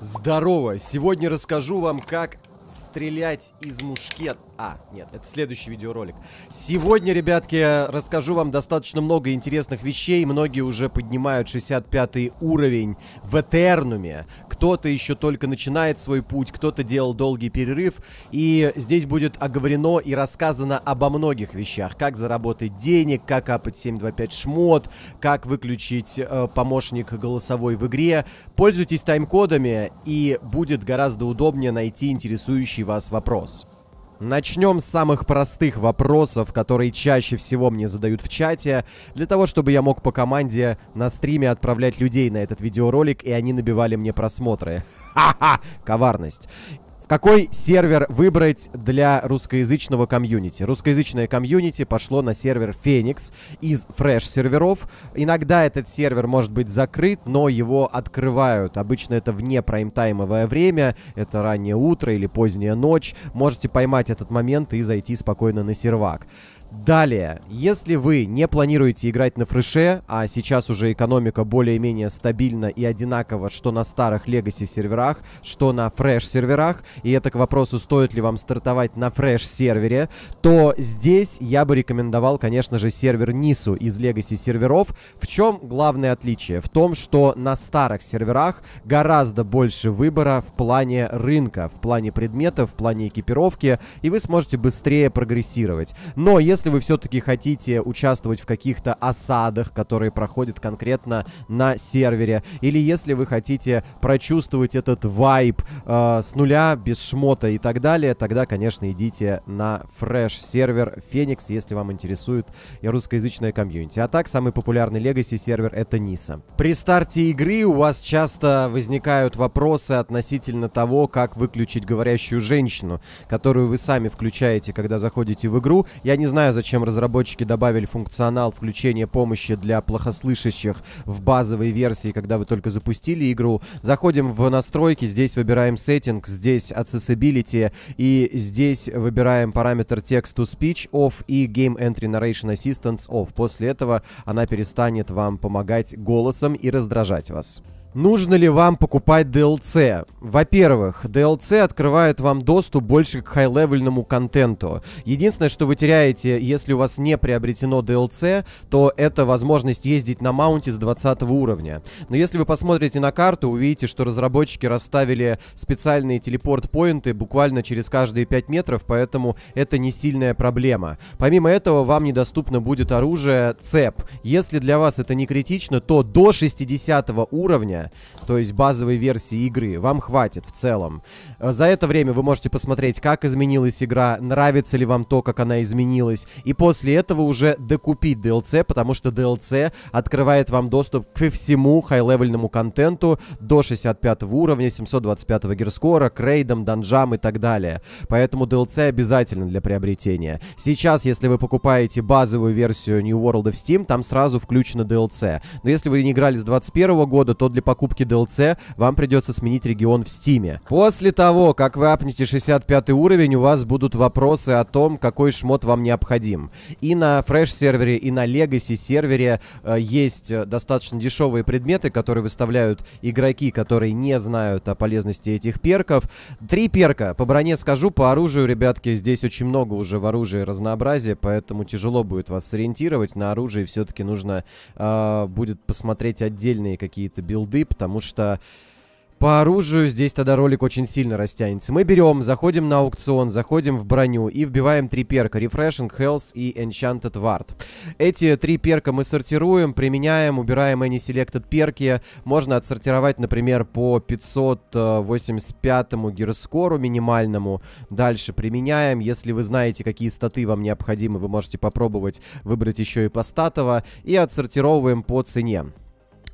Здорово! Сегодня расскажу вам, как стрелять из мушкет а, нет, это следующий видеоролик. Сегодня, ребятки, расскажу вам достаточно много интересных вещей. Многие уже поднимают 65 уровень в Этернуме. Кто-то еще только начинает свой путь, кто-то делал долгий перерыв. И здесь будет оговорено и рассказано обо многих вещах. Как заработать денег, как капать 725 шмот, как выключить э, помощник голосовой в игре. Пользуйтесь тайм-кодами, и будет гораздо удобнее найти интересующий вас вопрос. Начнем с самых простых вопросов, которые чаще всего мне задают в чате, для того, чтобы я мог по команде на стриме отправлять людей на этот видеоролик, и они набивали мне просмотры. Ха-ха! Коварность. Какой сервер выбрать для русскоязычного комьюнити? Русскоязычное комьюнити пошло на сервер Феникс из фреш-серверов. Иногда этот сервер может быть закрыт, но его открывают. Обычно это вне прайм время, это раннее утро или поздняя ночь. Можете поймать этот момент и зайти спокойно на сервак. Далее, если вы не планируете играть на фреше, а сейчас уже экономика более-менее стабильна и одинакова, что на старых Legacy серверах, что на фреш серверах, и это к вопросу, стоит ли вам стартовать на фреш сервере, то здесь я бы рекомендовал, конечно же, сервер Нису из Legacy серверов. В чем главное отличие? В том, что на старых серверах гораздо больше выбора в плане рынка, в плане предметов, в плане экипировки, и вы сможете быстрее прогрессировать. Но если если вы все-таки хотите участвовать в каких-то осадах, которые проходят конкретно на сервере, или если вы хотите прочувствовать этот вайб э, с нуля, без шмота и так далее, тогда, конечно, идите на фреш-сервер Феникс, если вам интересует русскоязычная комьюнити. А так, самый популярный Legacy сервер — это Ниса. При старте игры у вас часто возникают вопросы относительно того, как выключить говорящую женщину, которую вы сами включаете, когда заходите в игру. Я не знаю, знаю, зачем разработчики добавили функционал включения помощи для плохослышащих в базовой версии, когда вы только запустили игру. Заходим в настройки, здесь выбираем сеттинг, здесь accessibility, и здесь выбираем параметр text-to-speech off и game entry narration assistance off. После этого она перестанет вам помогать голосом и раздражать вас. Нужно ли вам покупать DLC? Во-первых, DLC открывает вам доступ больше к хай-левельному контенту. Единственное, что вы теряете, если у вас не приобретено DLC, то это возможность ездить на маунте с 20 уровня. Но если вы посмотрите на карту, увидите, что разработчики расставили специальные телепорт-поинты буквально через каждые 5 метров, поэтому это не сильная проблема. Помимо этого, вам недоступно будет оружие цеп. Если для вас это не критично, то до 60 уровня то есть базовой версии игры, вам хватит в целом. Э, за это время вы можете посмотреть, как изменилась игра, нравится ли вам то, как она изменилась, и после этого уже докупить DLC, потому что DLC открывает вам доступ к всему хай-левельному контенту до 65 уровня, 725 герскора, к рейдам, данжам и так далее. Поэтому DLC обязательно для приобретения. Сейчас, если вы покупаете базовую версию New World of Steam, там сразу включено DLC. Но если вы не играли с 21 года, то для покупки DLC вам придется сменить регион в Стиме. После того, как вы апнете 65 уровень, у вас будут вопросы о том, какой шмот вам необходим. И на Fresh сервере, и на Legacy сервере э, есть э, достаточно дешевые предметы, которые выставляют игроки, которые не знают о полезности этих перков. Три перка. По броне скажу, по оружию, ребятки, здесь очень много уже в оружии разнообразия, поэтому тяжело будет вас сориентировать. На оружие все-таки нужно э, будет посмотреть отдельные какие-то билды, голды, потому что по оружию здесь тогда ролик очень сильно растянется. Мы берем, заходим на аукцион, заходим в броню и вбиваем три перка. Refreshing, Health и Enchanted Ward. Эти три перка мы сортируем, применяем, убираем Any Selected перки. Можно отсортировать, например, по 585 гирскору минимальному. Дальше применяем. Если вы знаете, какие статы вам необходимы, вы можете попробовать выбрать еще и по статово. И отсортировываем по цене.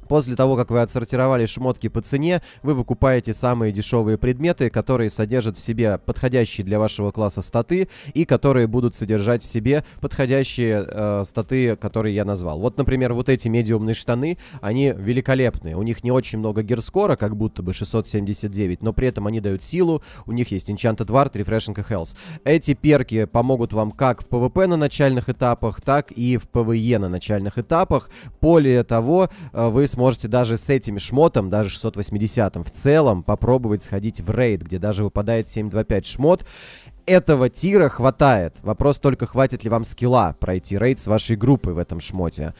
После того, как вы отсортировали шмотки по цене, вы выкупаете самые дешевые предметы, которые содержат в себе подходящие для вашего класса статы и которые будут содержать в себе подходящие э, статы, которые я назвал. Вот, например, вот эти медиумные штаны, они великолепные. У них не очень много герскора, как будто бы 679, но при этом они дают силу, у них есть Enchanted Ward, Refreshing и Health. Эти перки помогут вам как в PvP на начальных этапах, так и в PvE на начальных этапах. Более того, э, вы сможете сможете даже с этим шмотом, даже 680 в целом, попробовать сходить в рейд, где даже выпадает 725 шмот. Этого тира хватает. Вопрос только, хватит ли вам скилла пройти рейд с вашей группой в этом шмоте.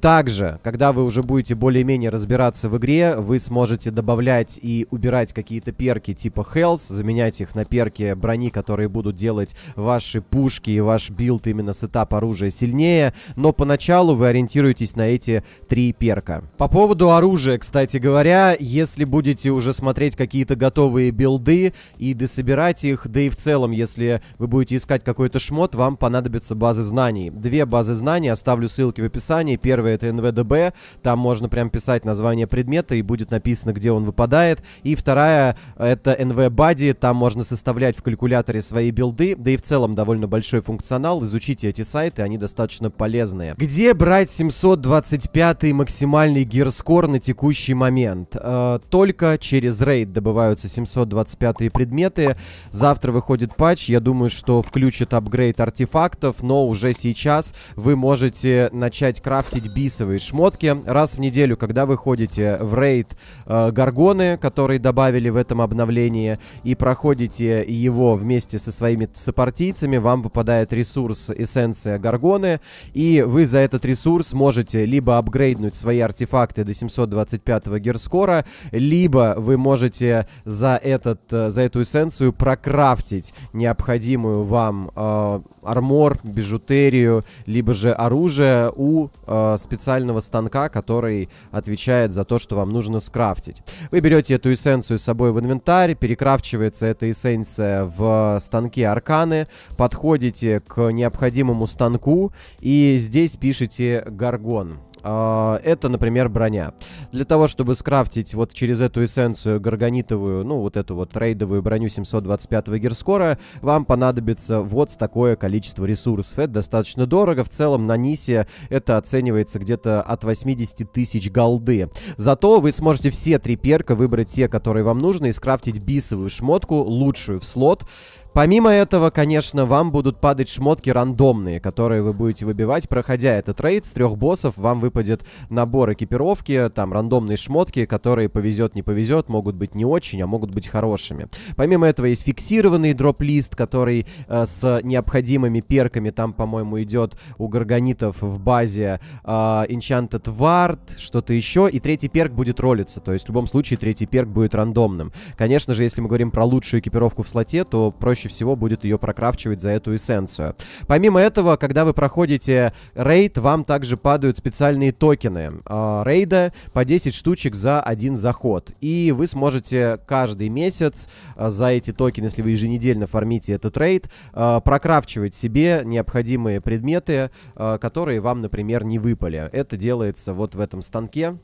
Также, когда вы уже будете более-менее разбираться в игре, вы сможете добавлять и убирать какие-то перки типа Hells, заменять их на перки брони, которые будут делать ваши пушки и ваш билд именно сетап оружия сильнее, но поначалу вы ориентируетесь на эти три перка. По поводу оружия, кстати говоря, если будете уже смотреть какие-то готовые билды и дособирать их, да и в целом, если вы будете искать какой-то шмот, вам понадобятся базы знаний. Две базы знаний, оставлю ссылки в описании. Первая это НВДБ. Там можно прям писать название предмета, и будет написано, где он выпадает. И вторая — это NV Там можно составлять в калькуляторе свои билды. Да и в целом довольно большой функционал. Изучите эти сайты, они достаточно полезные. Где брать 725 максимальный гирскор на текущий момент? Э, только через рейд добываются 725 предметы. Завтра выходит патч. Я думаю, что включит апгрейд артефактов, но уже сейчас вы можете начать крафтить прописывает шмотки. Раз в неделю, когда вы ходите в рейд э, Гаргоны, которые добавили в этом обновлении, и проходите его вместе со своими сопартийцами, вам выпадает ресурс эссенция Гаргоны, и вы за этот ресурс можете либо апгрейднуть свои артефакты до 725 герскора, либо вы можете за, этот, э, за эту эссенцию прокрафтить необходимую вам э, армор, бижутерию, либо же оружие у э, специального станка, который отвечает за то, что вам нужно скрафтить. Вы берете эту эссенцию с собой в инвентарь, перекрафчивается эта эссенция в станке арканы, подходите к необходимому станку и здесь пишите гаргон. А, это, например, броня. Для того, чтобы скрафтить вот через эту эссенцию горгонитовую, ну, вот эту вот рейдовую броню 725-го гирскора, вам понадобится вот такое количество ресурсов. Это достаточно дорого. В целом на Нисе это оценивается где-то от 80 тысяч голды. Зато вы сможете все три перка выбрать те, которые вам нужны, и скрафтить бисовую шмотку, лучшую в слот, Помимо этого, конечно, вам будут падать шмотки рандомные, которые вы будете выбивать, проходя этот рейд с трех боссов, вам выпадет набор экипировки, там рандомные шмотки, которые повезет, не повезет, могут быть не очень, а могут быть хорошими. Помимо этого есть фиксированный дроп-лист, который э, с необходимыми перками, там, по-моему, идет у горгонитов в базе э, Enchanted Ward, что-то еще, и третий перк будет ролиться, то есть в любом случае третий перк будет рандомным. Конечно же, если мы говорим про лучшую экипировку в слоте, то проще проще всего будет ее прокрафчивать за эту эссенцию. Помимо этого, когда вы проходите рейд, вам также падают специальные токены э, рейда по 10 штучек за один заход. И вы сможете каждый месяц э, за эти токены, если вы еженедельно фармите этот рейд, э, а, прокрафчивать себе необходимые предметы, э, которые вам, например, не выпали. Это делается вот в этом станке.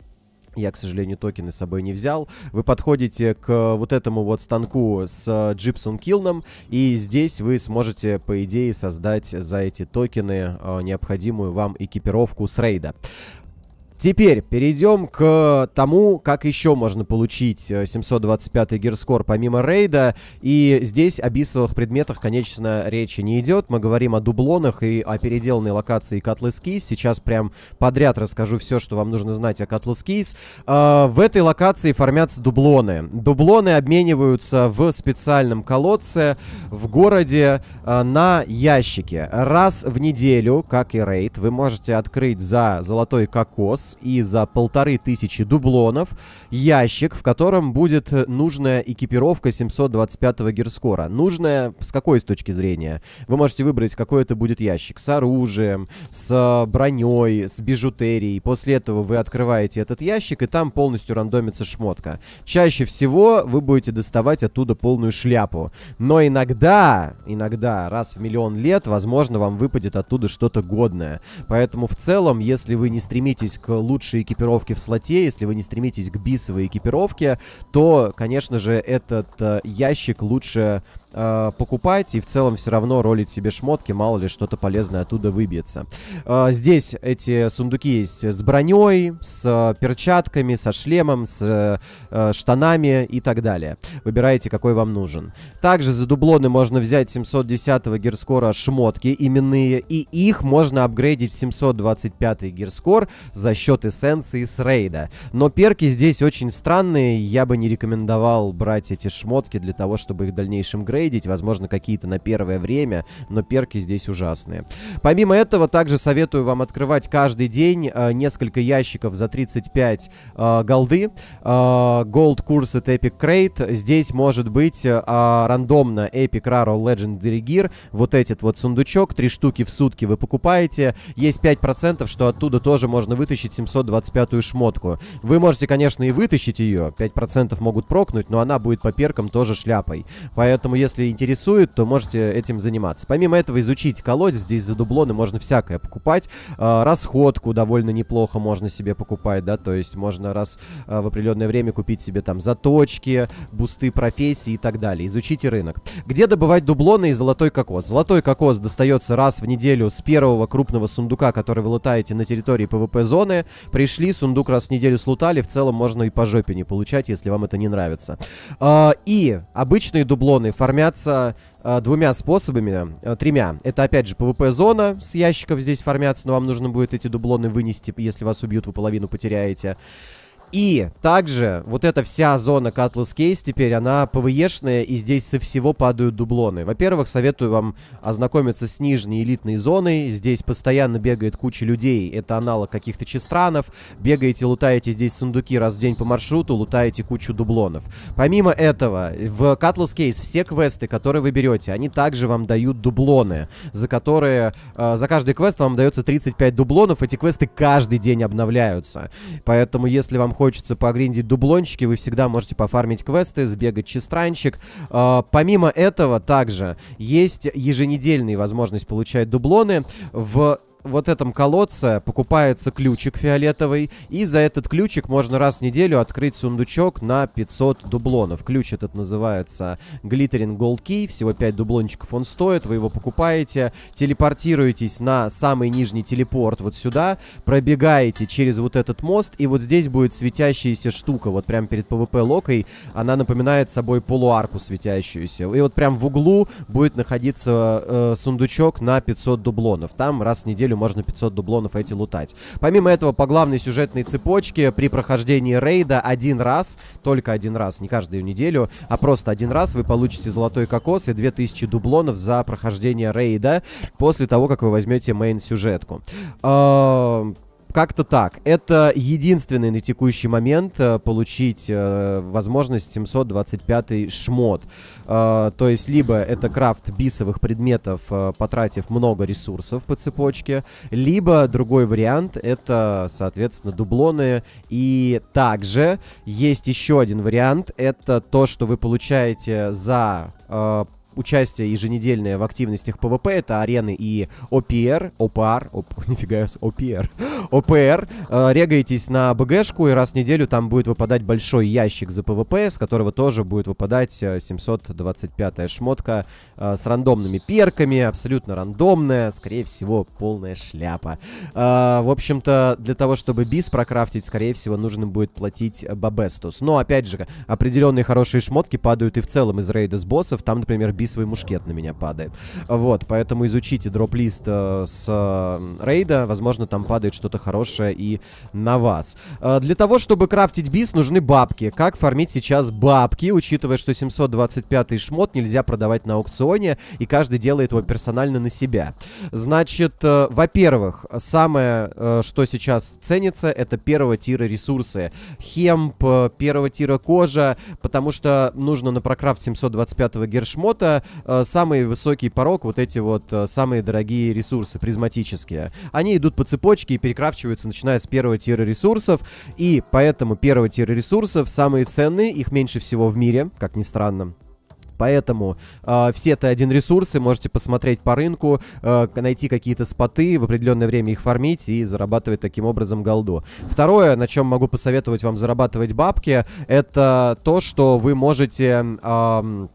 Я, к сожалению, токены с собой не взял. Вы подходите к вот этому вот станку с Джипсом э, Килном, и здесь вы сможете, по идее, создать за эти токены э, необходимую вам экипировку с рейда. Теперь перейдем к тому, как еще можно получить 725 э, гирскор помимо рейда. И здесь о бисовых предметах, конечно, речи не идет. Мы говорим о дублонах и о переделанной локации Cutlass Сейчас прям подряд расскажу все, что вам нужно знать о Cutlass э, в этой локации формятся дублоны. Дублоны обмениваются в специальном колодце в городе э, на ящике. Раз в неделю, как и рейд, вы можете открыть за золотой кокос и за полторы тысячи дублонов ящик, в котором будет э, нужная экипировка 725-го гирскора. Нужная с какой с точки зрения? Вы можете выбрать, какой это будет ящик. С оружием, с э, броней, с бижутерией. После этого вы открываете этот ящик, и там полностью рандомится шмотка. Чаще всего вы будете доставать оттуда полную шляпу. Но иногда, иногда, раз в миллион лет, возможно, вам выпадет оттуда что-то годное. Поэтому в целом, если вы не стремитесь к лучшей экипировки в слоте, если вы не стремитесь к бисовой экипировке, то, конечно же, этот э, ящик лучше э, покупать и в целом все равно ролить себе шмотки, мало ли что-то полезное оттуда выбьется. Э, здесь эти сундуки есть с броней, с э, перчатками, со шлемом, с э, э, штанами и так далее. Выбирайте, какой вам нужен. Также за дублоны можно взять 710 гирскора шмотки именные, и их можно апгрейдить в 725 гирскор за счет счет эссенции с рейда. Но перки здесь очень странные, я бы не рекомендовал брать эти шмотки для того, чтобы их в дальнейшем грейдить, возможно, какие-то на первое время, но перки здесь ужасные. Помимо этого, также советую вам открывать каждый день э, несколько ящиков за 35 э, голды. Э, gold курс это Epic Crate. Здесь может быть э, а, рандомно Epic Raro Legendary Gear. Вот этот вот сундучок, три штуки в сутки вы покупаете. Есть 5%, что оттуда тоже можно вытащить 725-ю шмотку. Вы можете, конечно, и вытащить ее, 5% могут прокнуть, но она будет по перкам тоже шляпой. Поэтому, если интересует, то можете этим заниматься. Помимо этого, изучить колодец, здесь за дублоны можно всякое покупать. А, расходку довольно неплохо можно себе покупать, да, то есть можно раз а, в определенное время купить себе там заточки, бусты профессии и так далее. Изучите рынок. Где добывать дублоны и золотой кокос? Золотой кокос достается раз в неделю с первого крупного сундука, который вы лутаете на территории ПВП-зоны. Пришли, сундук раз в неделю слутали, в целом можно и по жопе не получать, если вам это не нравится. А, и обычные дублоны формятся а, двумя способами, а, тремя. Это, опять же, ПВП-зона с ящиков здесь формятся, но вам нужно будет эти дублоны вынести, если вас убьют, вы половину потеряете. И также вот эта вся зона Cutlass Case теперь, она ПВЕшная, и здесь со всего падают дублоны. Во-первых, советую вам ознакомиться с нижней элитной зоной. Здесь постоянно бегает куча людей, это аналог каких-то честранов. Бегаете, лутаете здесь сундуки раз в день по маршруту, лутаете кучу дублонов. Помимо этого, в Cutlass Case все квесты, которые вы берете, они также вам дают дублоны, за которые... Э, за каждый квест вам дается 35 дублонов, эти квесты каждый день обновляются. Поэтому, если вам хочется погриндить дублончики, вы всегда можете пофармить квесты, сбегать чистранчик. Э, помимо этого также есть еженедельная возможность получать дублоны в вот этом колодце покупается ключик фиолетовый, и за этот ключик можно раз в неделю открыть сундучок на 500 дублонов. Ключ этот называется Glittering Gold Key, всего 5 дублончиков он стоит, вы его покупаете, телепортируетесь на самый нижний телепорт вот сюда, пробегаете через вот этот мост, и вот здесь будет светящаяся штука, вот прям перед PvP локой, она напоминает собой полуарку светящуюся. И вот прям в углу будет находиться э, сундучок на 500 дублонов. Там раз в неделю неделю можно 500 дублонов эти лутать. Помимо этого, по главной сюжетной цепочке при прохождении рейда один раз, только один раз, не каждую неделю, а просто один раз вы получите золотой кокос и 2000 дублонов за прохождение рейда после того, как вы возьмете мейн-сюжетку как-то так. Это единственный на текущий момент э, получить э, возможность 725 шмот. Э, то есть, либо это крафт бисовых предметов, э, потратив много ресурсов по цепочке, либо другой вариант — это, соответственно, дублоны. И также есть еще один вариант — это то, что вы получаете за э, участие еженедельное в активностях ПВП, это арены и ОПР, ОПР, оп, нифига я ОПР, ОПР, э, регаетесь на БГшку, и раз в неделю там будет выпадать большой ящик за ПВП, с которого тоже будет выпадать 725-я э, шмотка э, с рандомными перками, абсолютно рандомная, скорее всего, полная шляпа. Э, в общем-то, для того, чтобы бис прокрафтить, скорее всего, нужно будет платить бабестус. Но, опять же, определенные хорошие шмотки падают и в целом из рейда с боссов, там, например, бис свой мушкет на меня падает. Вот, поэтому изучите дроп-лист э, с э, рейда, возможно, там падает что-то хорошее и на вас. Э, для того, чтобы крафтить бис, нужны бабки. Как фармить сейчас бабки, учитывая, что 725 шмот нельзя продавать на аукционе, и каждый делает его персонально на себя. Значит, во-первых, самое, что сейчас ценится, это первого тира ресурсы. Хемп, первого тира кожа, потому что нужно на прокрафт 725 гершмота э, самый высокий порог, вот эти вот э, самые дорогие ресурсы призматические. Они идут по цепочке и перекрафчиваются, начиная с первого тира ресурсов, и поэтому первого тира ресурсов самые ценные, их меньше всего в мире, как ни странно. Поэтому э, все Т1 ресурсы можете посмотреть по рынку, э, найти какие-то споты, в определенное время их фармить и зарабатывать таким образом голду. Второе, на чем могу посоветовать вам зарабатывать бабки, это то, что вы можете... Э,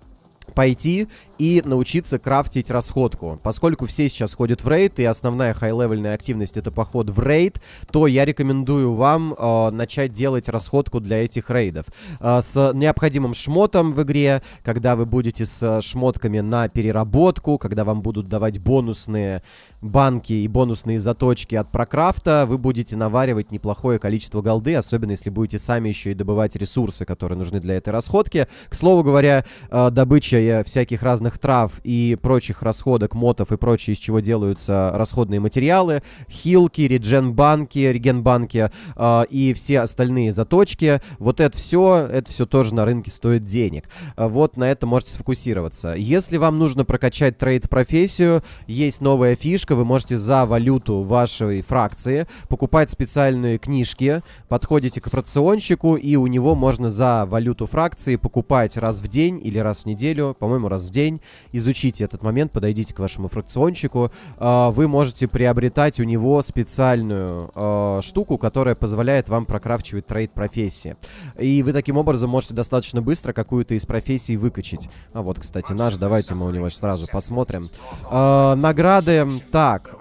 пойти и научиться крафтить расходку. Поскольку все сейчас ходят в рейд, и основная хай-левельная активность это поход в рейд, то я рекомендую вам э, начать делать расходку для этих рейдов. Э, с необходимым шмотом в игре, когда вы будете с шмотками на переработку, когда вам будут давать бонусные банки и бонусные заточки от прокрафта, вы будете наваривать неплохое количество голды, особенно если будете сами еще и добывать ресурсы, которые нужны для этой расходки. К слову говоря, э, добыча э, всяких разных разных трав и прочих расходок, мотов и прочее, из чего делаются расходные материалы, хилки, реджен-банки, реген-банки э, и все остальные заточки. Вот это все, это все тоже на рынке стоит денег. А вот на это можете сфокусироваться. Если вам нужно прокачать трейд-профессию, есть новая фишка, вы можете за валюту вашей фракции покупать специальные книжки, подходите к фракционщику, и у него можно за валюту фракции покупать раз в день или раз в неделю, по-моему, раз в день, день. Изучите этот момент, подойдите к вашему фракциончику. А, вы можете приобретать у него специальную а, штуку, которая позволяет вам прокрафчивать трейд профессии. И вы таким образом можете достаточно быстро какую-то из профессий выкачать. А вот, кстати, наш, давайте мы у него сразу посмотрим. А, награды, так,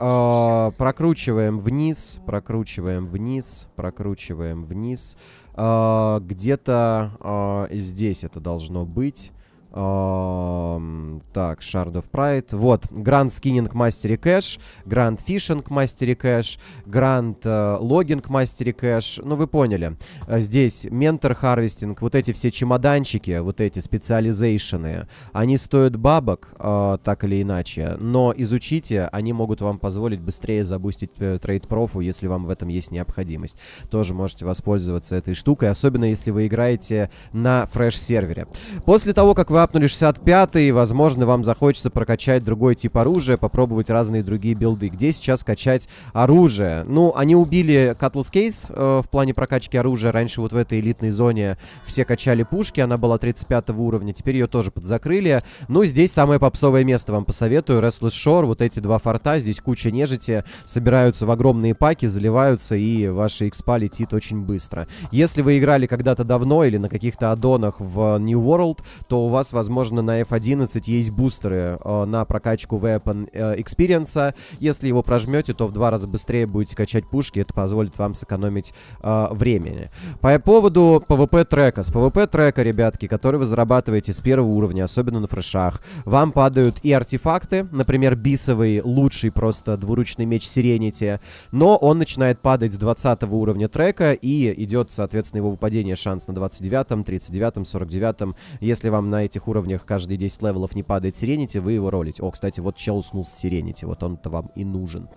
прокручиваем вниз, прокручиваем вниз, прокручиваем вниз. Где-то здесь это должно быть так, Shard of Pride. Вот, Grand Skinning Mastery Cache, Grand Fishing Mastery Cache, Grand uh, Logging Mastery Cache. Ну, вы поняли. Э, здесь Mentor Harvesting, вот эти все чемоданчики, вот эти специализейшены, они стоят бабок, э, так или иначе, но изучите, они могут вам позволить быстрее забустить трейд-профу, если вам в этом есть необходимость. Тоже можете воспользоваться этой штукой, особенно если вы играете на фреш-сервере. После того, как вы вы апнули 65 возможно, вам захочется прокачать другой тип оружия, попробовать разные другие билды. Где сейчас качать оружие? Ну, они убили Cattle's Case э, в плане прокачки оружия. Раньше вот в этой элитной зоне все качали пушки, она была 35 уровня, теперь ее тоже подзакрыли. Ну, здесь самое попсовое место вам посоветую. Restless Shore, вот эти два форта, здесь куча нежити, собираются в огромные паки, заливаются, и ваша экспа летит очень быстро. Если вы играли когда-то давно или на каких-то аддонах в New World, то у вас возможно, на F11 есть бустеры э, на прокачку Weapon э, Experience. Если его прожмете, то в два раза быстрее будете качать пушки, это позволит вам сэкономить э, времени. По поводу PvP трека. С PvP трека, ребятки, который вы зарабатываете с первого уровня, особенно на фрешах, вам падают и артефакты, например, бисовый, лучший просто двуручный меч Сиренити, но он начинает падать с 20 уровня трека и идет, соответственно, его выпадение шанс на 29, 39, 49. Если вам на этих этих уровнях каждые 10 левелов не падает Сиренити, вы его ролите. О, кстати, вот чел уснул с Сиренити, вот он-то вам и нужен.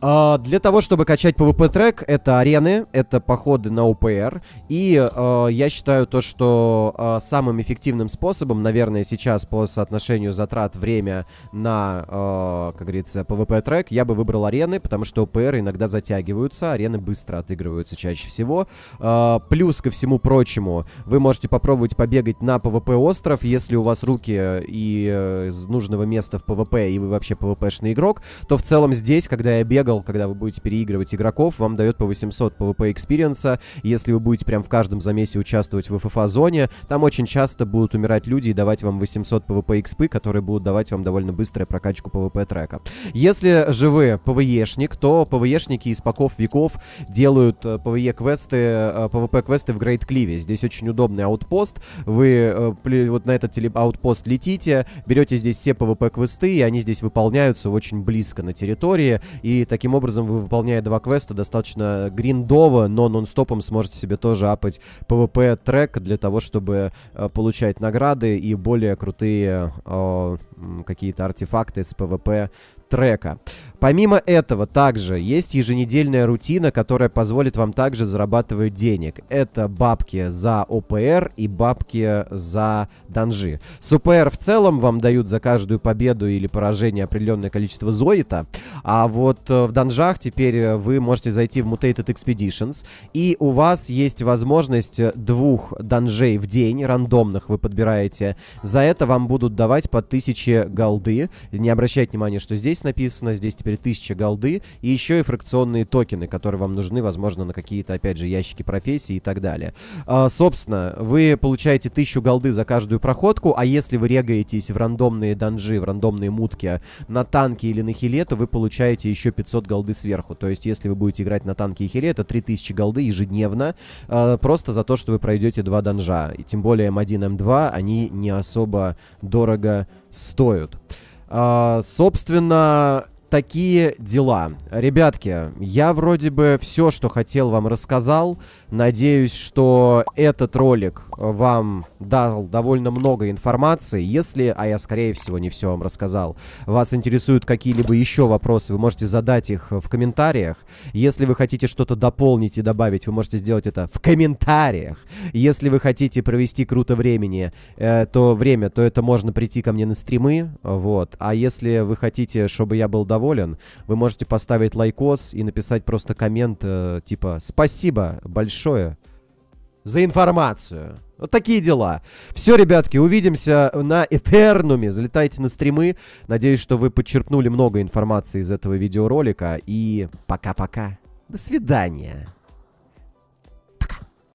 А, для того, чтобы качать PvP трек, это арены, это походы на упр и а, я считаю то, что а, самым эффективным способом, наверное, сейчас по соотношению затрат время на, а, как говорится, PvP трек, я бы выбрал арены, потому что упр иногда затягиваются, арены быстро отыгрываются чаще всего. А, плюс ко всему прочему, вы можете попробовать побегать на PvP остров, если если у вас руки э, и э, из нужного места в ПВП, и вы вообще шный игрок, то в целом здесь, когда я бегал, когда вы будете переигрывать игроков, вам дает по 800 ПВП экспириенса. Если вы будете прям в каждом замесе участвовать в ФФА-зоне, там очень часто будут умирать люди и давать вам 800 ПВП экспы, которые будут давать вам довольно быструю прокачку ПВП трека. Если же вы ПВЕшник, то шники из паков веков делают э, ПВЕ-квесты, ПВП-квесты в Грейт Кливе. Здесь очень удобный аутпост. Вы вот на этот телеаутпост летите, берете здесь все PvP-квесты, и они здесь выполняются очень близко на территории, и таким образом вы, выполняя два квеста, достаточно гриндово, но нон-стопом сможете себе тоже апать PvP-трек для того, чтобы э, получать награды и более крутые э, какие-то артефакты с PvP трека. Помимо этого, также есть еженедельная рутина, которая позволит вам также зарабатывать денег. Это бабки за ОПР и бабки за данжи. С ОПР в целом вам дают за каждую победу или поражение определенное количество зоита, а вот э, в данжах теперь э, вы можете зайти в Mutated Expeditions, и у вас есть возможность э, двух данжей в день, рандомных вы подбираете. За это вам будут давать по 1000 голды. Не обращайте внимания, что здесь здесь написано, здесь теперь 1000 голды, и еще и фракционные токены, которые вам нужны, возможно, на какие-то, опять же, ящики профессии и так далее. А, собственно, вы получаете 1000 голды за каждую проходку, а если вы регаетесь в рандомные данжи, в рандомные мутки на танке или на хиле, то вы получаете еще 500 голды сверху. То есть, если вы будете играть на танке и хиле, это 3000 голды ежедневно, а, просто за то, что вы пройдете два данжа. И тем более М1, М2, они не особо дорого стоят. А, собственно, такие дела. Ребятки, я вроде бы все, что хотел, вам рассказал. Надеюсь, что этот ролик э, вам дал довольно много информации. Если, а я, скорее всего, не все вам рассказал, вас интересуют какие-либо еще вопросы, вы можете задать их э, в комментариях. Если вы хотите что-то дополнить и добавить, вы можете сделать это в комментариях. Если вы хотите провести круто времени, э, то время, то это можно прийти ко мне на стримы, вот. А если вы хотите, чтобы я был доволен доволен, вы можете поставить лайкос и написать просто коммент э, типа «Спасибо большое за информацию». Вот такие дела. Все, ребятки, увидимся на Этернуме. Залетайте на стримы. Надеюсь, что вы подчеркнули много информации из этого видеоролика. И пока-пока. До свидания.